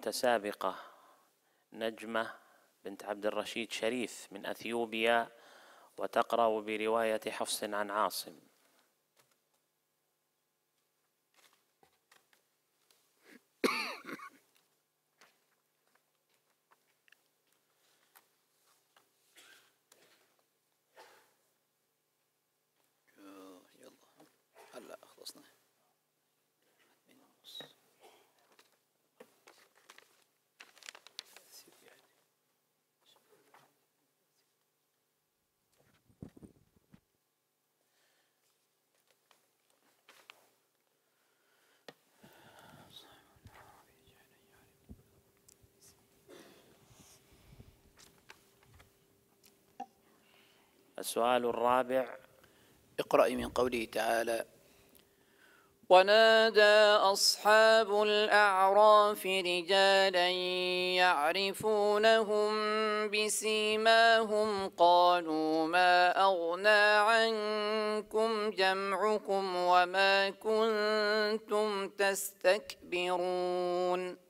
متسابقة نجمة بنت عبد الرشيد شريف من أثيوبيا وتقرأ برواية حفص عن عاصم السؤال الرابع اقرأ من قوله تعالى ونادى أصحاب الأعراف رجالا يعرفونهم بسيماهم قالوا ما أغنى عنكم جمعكم وما كنتم تستكبرون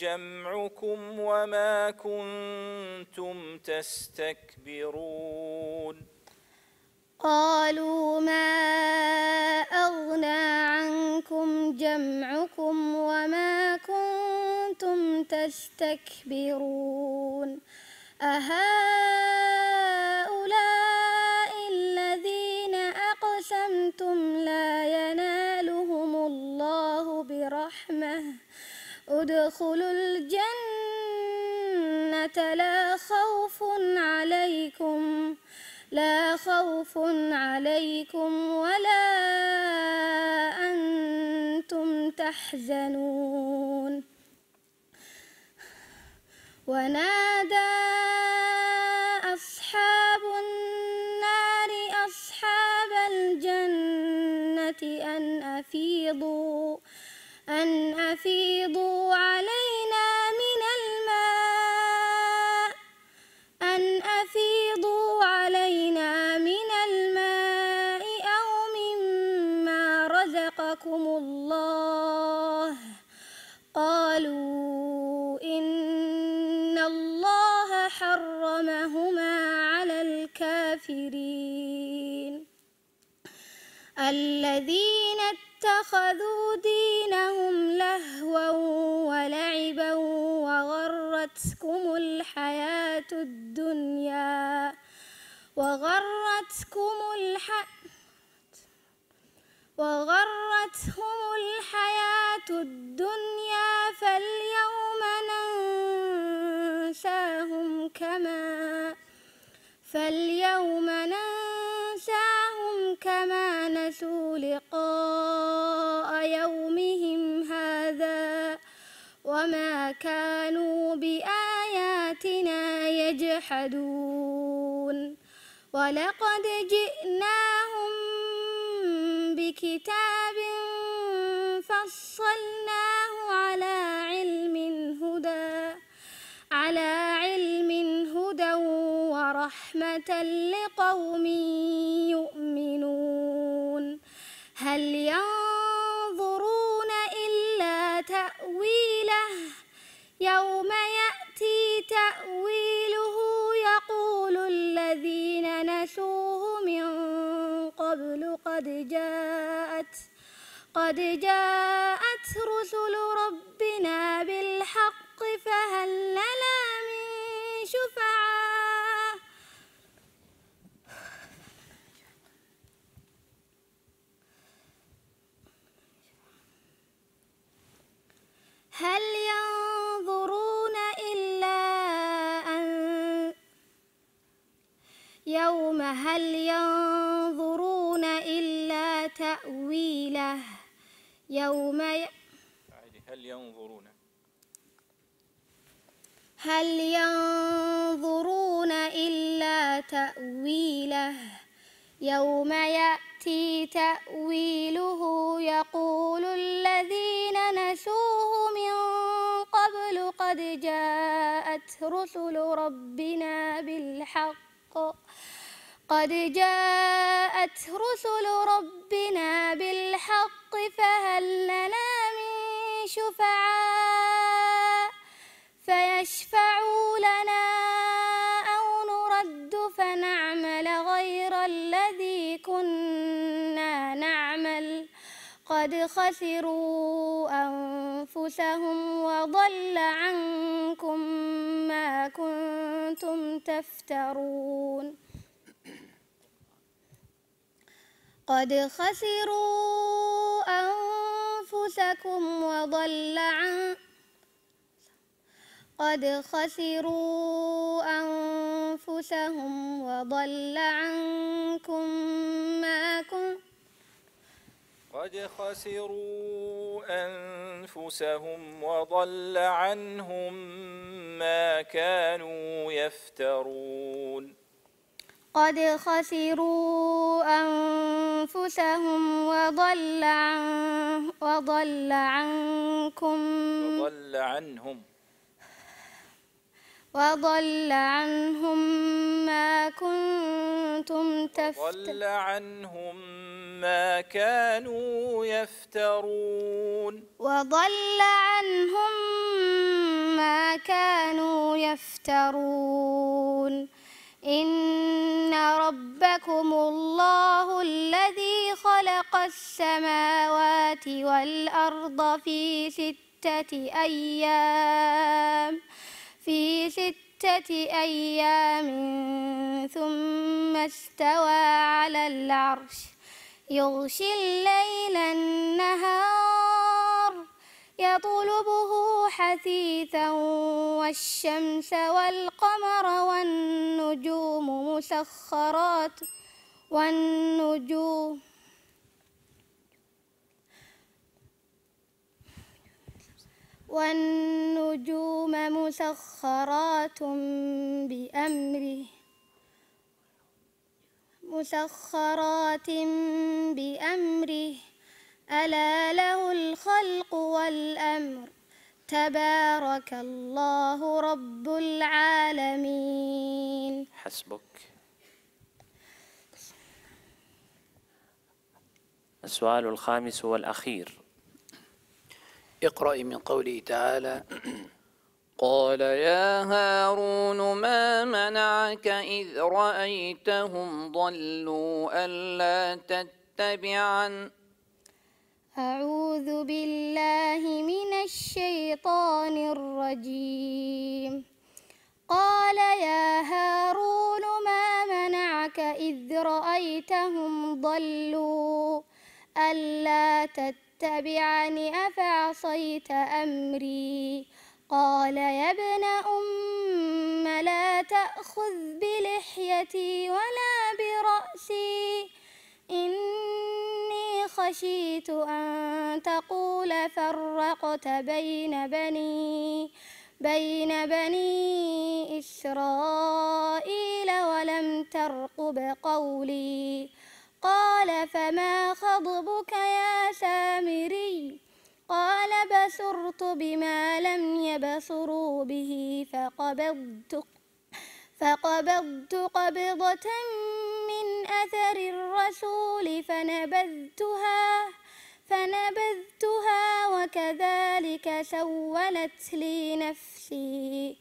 جمعكم وما كنتم تستكبرون قالوا ما أغنى عنكم جمعكم وما كنتم تستكبرون أهذا ادخلوا الجنة لا خوف عليكم لا خوف عليكم ولا أنتم تحزنون ونادى حرمهما على الكافرين الذين اتخذوا دينهم لهوا ولعبا وغرتكم الحياة الدنيا وغرتكم الحياة وغرتهم فاليوم ننساهم كما نسوا لقاء يومهم هذا وما كانوا بآياتنا يجحدون ولقد جئناهم بكتاب فصلنا لقوم يؤمنون هل ينظرون إلا تأويله يوم يأتي تأويله يقول الذين نسوه من قبل قد جاءت قد جاءت رسل ربنا بالحق فهل لنا من شفعاء الوسيلة يوم ي... هل ينظرون هل ينظرون إلا تأويله يوم يأتي تأويله يقول الذين نسوه من قبل قد جاءت رسل ربنا بالحق قد جاءت رسل ربنا بالحق فهل لنا من شفعاء فيشفعوا لنا أو نرد فنعمل غير الذي كنا نعمل قد خسروا أنفسهم وضل عنكم ما كنتم تفترون قد خسروا أنفسكم وضل عن قد خسروا أنفسهم وضل عنكم ما كنتم قد خسروا أنفسهم وضل عنهم ما كانوا يفترون قد خسروا أنفسهم وضل عن وضل عنكم وضل عنهم وضل عنهم ما كنتم تفترون وضل عنهم ما كانوا يفترون وضل عنهم ما كانوا يفترون إن ربكم الله الذي خلق السماوات والأرض في ستة أيام في ستة أيام ثم استوى على العرش يغشي الليل النهار يطلبه حثيثا والشمس والقمر والنجوم مسخرات والنجوم والنجوم مسخرات بأمره مسخرات بأمره ألا له الخلق والأمر تبارك الله رب العالمين حسبك السؤال الخامس والأخير اقرأ من قوله تعالى قال يا هارون ما منعك إذ رأيتهم ضلوا ألا تتبعن أعوذ بالله من الشيطان الرجيم قال يا هارون ما منعك إذ رأيتهم ضلوا ألا تتبعني أفعصيت أمري قال يا ابن أم لا تأخذ بلحيتي ولا برأسي خشيت أن تقول فرقت بين بني بين بني إسرائيل ولم ترقب قولي قال فما خضبك يا سامري قال بصرت بما لم يبصروا به فقبضت فقبضت قبضة أثر الرسول فنبذتها فنبذتها وكذلك سولت لي نفسي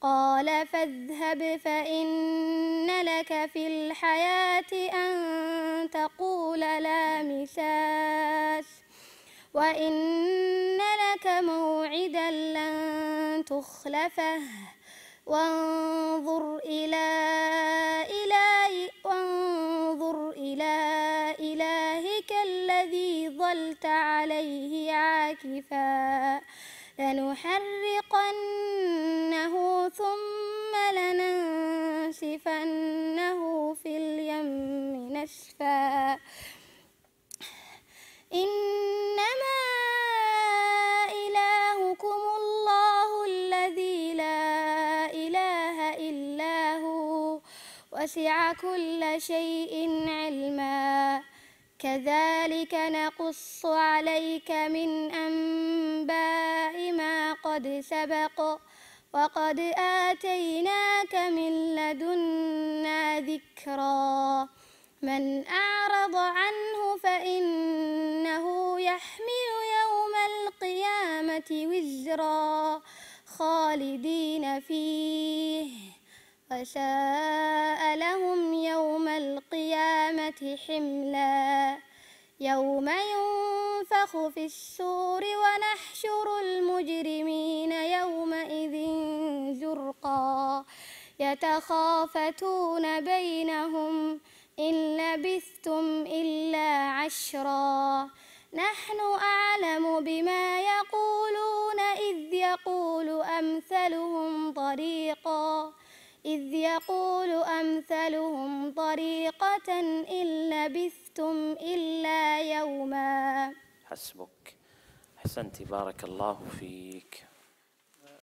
قال فاذهب فإن لك في الحياة أن تقول لا مساس وإن لك موعدا لن تخلفه وانظر إلى جعلت عليه عاكفا لنحرقنه ثم لننسفنه في اليم نسفا إنما إلهكم الله الذي لا إله إلا هو وسع كل شيء كذلك نقص عليك من أنباء ما قد سبق وقد آتيناك من لدنا ذكرا من أعرض عنه فإنه يحمل يوم القيامة وزرا خالدين فيه وشاء لهم يوم القيامة حملا يوم ينفخ في السور ونحشر المجرمين يومئذ زرقا يتخافتون بينهم إن لبثتم إلا عشرا نحن أعلم بما يقولون إذ يقول أمثلهم طريقا إذ يقول أمثلهم طريقة إن لبثتم إلا يوما حسبك حسنت بارك الله فيك